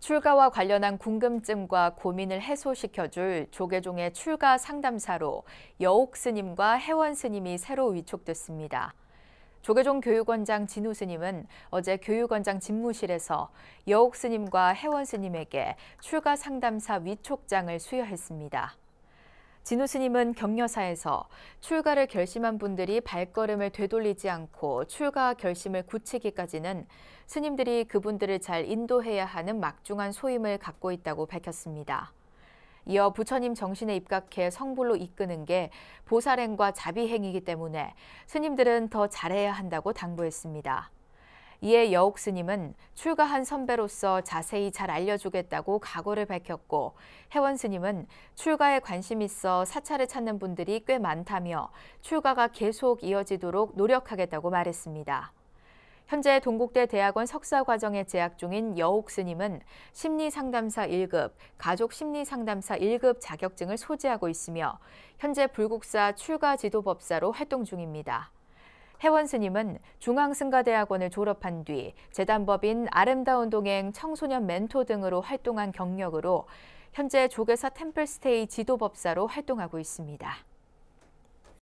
출가와 관련한 궁금증과 고민을 해소시켜줄 조계종의 출가 상담사로 여옥 스님과 해원 스님이 새로 위촉됐습니다. 조계종 교육원장 진우 스님은 어제 교육원장 집무실에서 여옥 스님과 해원 스님에게 출가 상담사 위촉장을 수여했습니다. 진우 스님은 격려사에서 출가를 결심한 분들이 발걸음을 되돌리지 않고 출가 결심을 굳히기까지는 스님들이 그분들을 잘 인도해야 하는 막중한 소임을 갖고 있다고 밝혔습니다. 이어 부처님 정신에 입각해 성불로 이끄는 게 보살행과 자비행이기 때문에 스님들은 더 잘해야 한다고 당부했습니다. 이에 여옥 스님은 출가한 선배로서 자세히 잘 알려주겠다고 각오를 밝혔고 혜원 스님은 출가에 관심 있어 사찰을 찾는 분들이 꽤 많다며 출가가 계속 이어지도록 노력하겠다고 말했습니다. 현재 동국대 대학원 석사 과정에 재학 중인 여옥 스님은 심리상담사 1급, 가족 심리상담사 1급 자격증을 소지하고 있으며 현재 불국사 출가 지도법사로 활동 중입니다. 혜원 스님은 중앙승가대학원을 졸업한 뒤 재단법인 아름다운 동행 청소년 멘토 등으로 활동한 경력으로 현재 조계사 템플스테이 지도법사로 활동하고 있습니다.